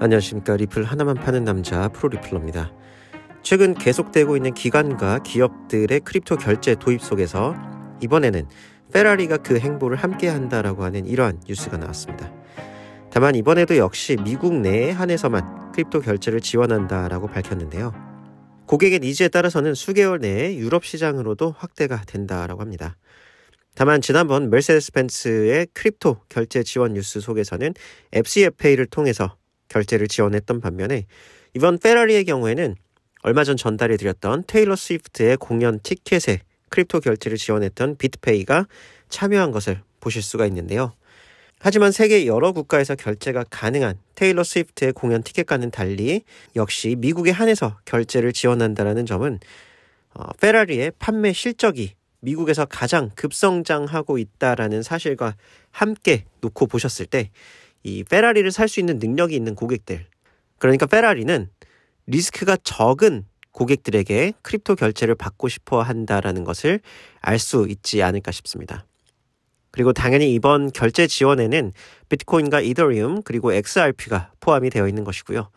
안녕하십니까 리플 하나만 파는 남자 프로리플러입니다. 최근 계속되고 있는 기관과 기업들의 크립토 결제 도입 속에서 이번에는 페라리가 그 행보를 함께 한다라고 하는 이러한 뉴스가 나왔습니다. 다만 이번에도 역시 미국 내에 한해서만 크립토 결제를 지원한다라고 밝혔는데요. 고객의 니즈에 따라서는 수개월 내에 유럽 시장으로도 확대가 된다라고 합니다. 다만 지난번 멜세데스 벤츠의 크립토 결제 지원 뉴스 속에서는 FCFA를 통해서 결제를 지원했던 반면에 이번 페라리의 경우에는 얼마 전 전달해드렸던 테일러 스위프트의 공연 티켓에 크립토 결제를 지원했던 비트페이가 참여한 것을 보실 수가 있는데요. 하지만 세계 여러 국가에서 결제가 가능한 테일러 스위프트의 공연 티켓과는 달리 역시 미국에 한해서 결제를 지원한다라는 점은 어, 페라리의 판매 실적이 미국에서 가장 급성장하고 있다라는 사실과 함께 놓고 보셨을 때이 페라리를 살 수 있는 능력이 있는 고객들. 그러니까 페라리는 리스크가 적은 고객들에게 크립토 결제를 받고 싶어 한다라는 것을 알 수 있지 않을까 싶습니다. 그리고 당연히 이번 결제 지원에는 비트코인과 이더리움 그리고 XRP가 포함이 되어 있는 것이고요.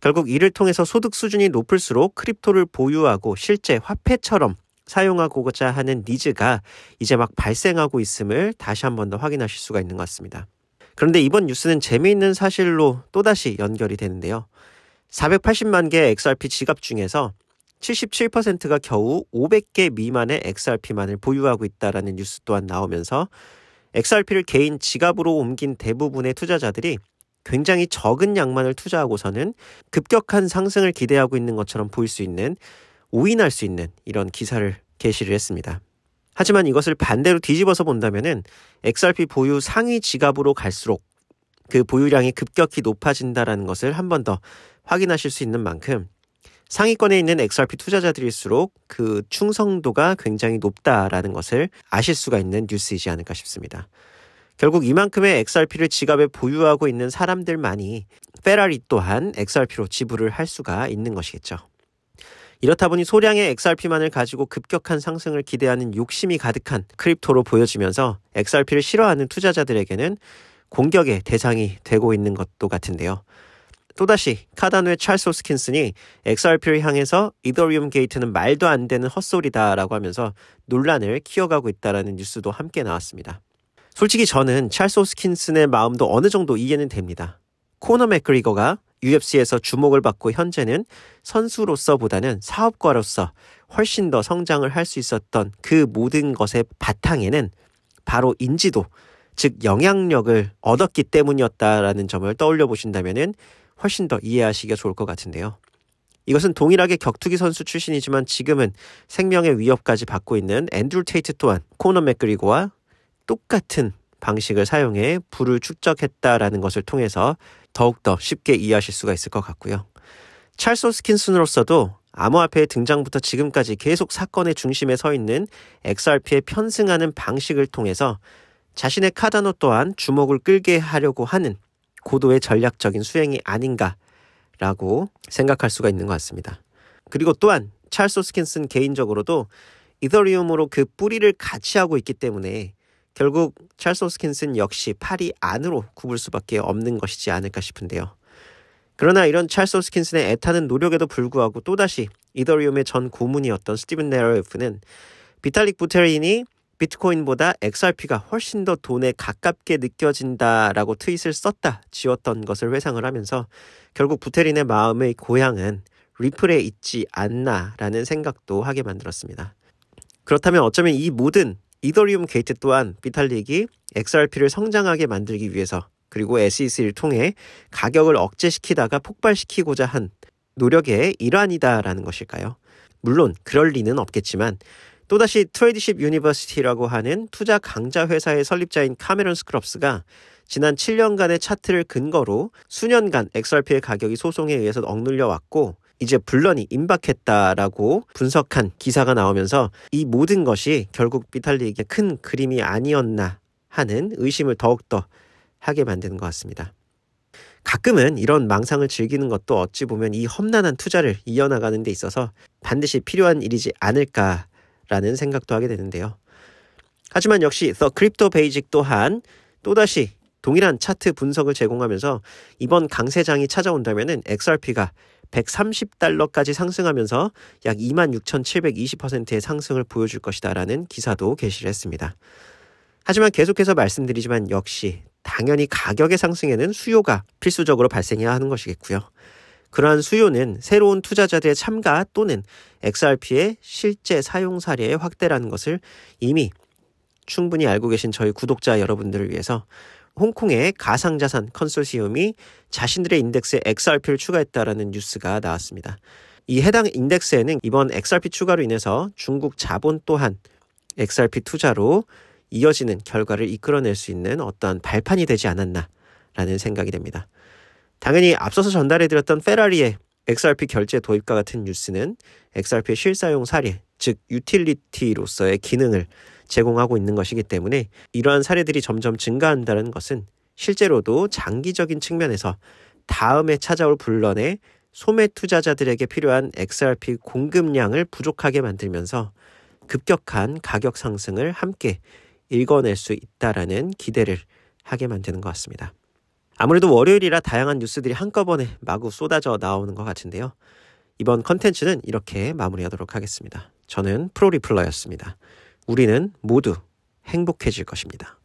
결국 이를 통해서 소득 수준이 높을수록 크립토를 보유하고 실제 화폐처럼 사용하고자 하는 니즈가 이제 막 발생하고 있음을 다시 한 번 더 확인하실 수가 있는 것 같습니다. 그런데 이번 뉴스는 재미있는 사실로 또다시 연결이 되는데요. 480만 개 XRP 지갑 중에서 77%가 겨우 500개 미만의 XRP만을 보유하고 있다라는 뉴스 또한 나오면서 XRP를 개인 지갑으로 옮긴 대부분의 투자자들이 굉장히 적은 양만을 투자하고서는 급격한 상승을 기대하고 있는 것처럼 보일 수 있는 오인할 수 있는 이런 기사를 게시를 했습니다. 하지만 이것을 반대로 뒤집어서 본다면은 XRP 보유 상위 지갑으로 갈수록 그 보유량이 급격히 높아진다라는 것을 한 번 더 확인하실 수 있는 만큼 상위권에 있는 XRP 투자자들일수록 그 충성도가 굉장히 높다라는 것을 아실 수가 있는 뉴스이지 않을까 싶습니다. 결국 이만큼의 XRP를 지갑에 보유하고 있는 사람들만이 페라리 또한 XRP로 지불을 할 수가 있는 것이겠죠. 이렇다 보니 소량의 XRP만을 가지고 급격한 상승을 기대하는 욕심이 가득한 크립토로 보여지면서 XRP를 싫어하는 투자자들에게는 공격의 대상이 되고 있는 것도 같은데요. 또다시 카다노의 찰스 스킨슨이 XRP를 향해서 이더리움 게이트는 말도 안 되는 헛소리다라고 하면서 논란을 키워가고 있다라는 뉴스도 함께 나왔습니다. 솔직히 저는 찰스 스킨슨의 마음도 어느 정도 이해는 됩니다. 코너 맥그리거가 UFC에서 주목을 받고 현재는 선수로서보다는 사업가로서 훨씬 더 성장을 할 수 있었던 그 모든 것의 바탕에는 바로 인지도, 즉 영향력을 얻었기 때문이었다라는 점을 떠올려 보신다면은 훨씬 더 이해하시기가 좋을 것 같은데요. 이것은 동일하게 격투기 선수 출신이지만 지금은 생명의 위협까지 받고 있는 앤드류 테이트 또한 코너 맥그리고와 똑같은 방식을 사용해 부를 축적했다라는 것을 통해서 더욱더 쉽게 이해하실 수가 있을 것 같고요. 찰소 스킨슨으로서도 암호화폐의 등장부터 지금까지 계속 사건의 중심에 서 있는 XRP에 편승하는 방식을 통해서 자신의 카다노 또한 주목을 끌게 하려고 하는 고도의 전략적인 수행이 아닌가라고 생각할 수가 있는 것 같습니다. 그리고 또한 찰소 스킨슨 개인적으로도 이더리움으로 그 뿌리를 같이 하고 있기 때문에 결국 찰스 호스킨슨 역시 팔이 안으로 굽을 수밖에 없는 것이지 않을까 싶은데요. 그러나 이런 찰스 호스킨슨의 애타는 노력에도 불구하고 또다시 이더리움의 전 고문이었던 스티븐 네러프는 비탈릭 부테린이 비트코인보다 XRP가 훨씬 더 돈에 가깝게 느껴진다라고 트윗을 썼다 지웠던 것을 회상을 하면서 결국 부테린의 마음의 고향은 리플에 있지 않나라는 생각도 하게 만들었습니다. 그렇다면 어쩌면 이 모든 이더리움 게이트 또한 비탈릭이 XRP를 성장하게 만들기 위해서 그리고 SEC를 통해 가격을 억제시키다가 폭발시키고자 한 노력의 일환이다라는 것일까요? 물론 그럴 리는 없겠지만 또다시 트레이드십 유니버시티라고 하는 투자 강자 회사의 설립자인 카메론 스크럽스가 지난 7년간의 차트를 근거로 수년간 XRP의 가격이 소송에 의해서 억눌려 왔고 이제 불런이 임박했다라고 분석한 기사가 나오면서 이 모든 것이 결국 비탈리에게 큰 그림이 아니었나 하는 의심을 더욱더 하게 만드는 것 같습니다. 가끔은 이런 망상을 즐기는 것도 어찌 보면 이 험난한 투자를 이어나가는 데 있어서 반드시 필요한 일이지 않을까라는 생각도 하게 되는데요. 하지만 역시 The Crypto Basic 또한 또다시 동일한 차트 분석을 제공하면서 이번 강세장이 찾아온다면 XRP가 130달러까지 상승하면서 약 26,720%의 상승을 보여줄 것이다라는 기사도 게시를 했습니다. 하지만 계속해서 말씀드리지만 역시 당연히 가격의 상승에는 수요가 필수적으로 발생해야 하는 것이겠고요. 그러한 수요는 새로운 투자자들의 참가 또는 XRP의 실제 사용 사례의 확대라는 것을 이미 충분히 알고 계신 저희 구독자 여러분들을 위해서 홍콩의 가상자산 컨소시엄이 자신들의 인덱스에 XRP를 추가했다라는 뉴스가 나왔습니다. 이 해당 인덱스에는 이번 XRP 추가로 인해서 중국 자본 또한 XRP 투자로 이어지는 결과를 이끌어낼 수 있는 어떤 발판이 되지 않았나라는 생각이 됩니다. 당연히 앞서서 전달해드렸던 페라리의 XRP 결제 도입과 같은 뉴스는 XRP의 실사용 사례, 즉 유틸리티로서의 기능을 제공하고 있는 것이기 때문에 이러한 사례들이 점점 증가한다는 것은 실제로도 장기적인 측면에서 다음에 찾아올 불런에 소매 투자자들에게 필요한 XRP 공급량을 부족하게 만들면서 급격한 가격 상승을 함께 읽어낼 수 있다라는 기대를 하게 만드는 것 같습니다. 아무래도 월요일이라 다양한 뉴스들이 한꺼번에 마구 쏟아져 나오는 것 같은데요. 이번 컨텐츠는 이렇게 마무리하도록 하겠습니다. 저는 프로리플러였습니다. 우리는 모두 행복해질 것입니다.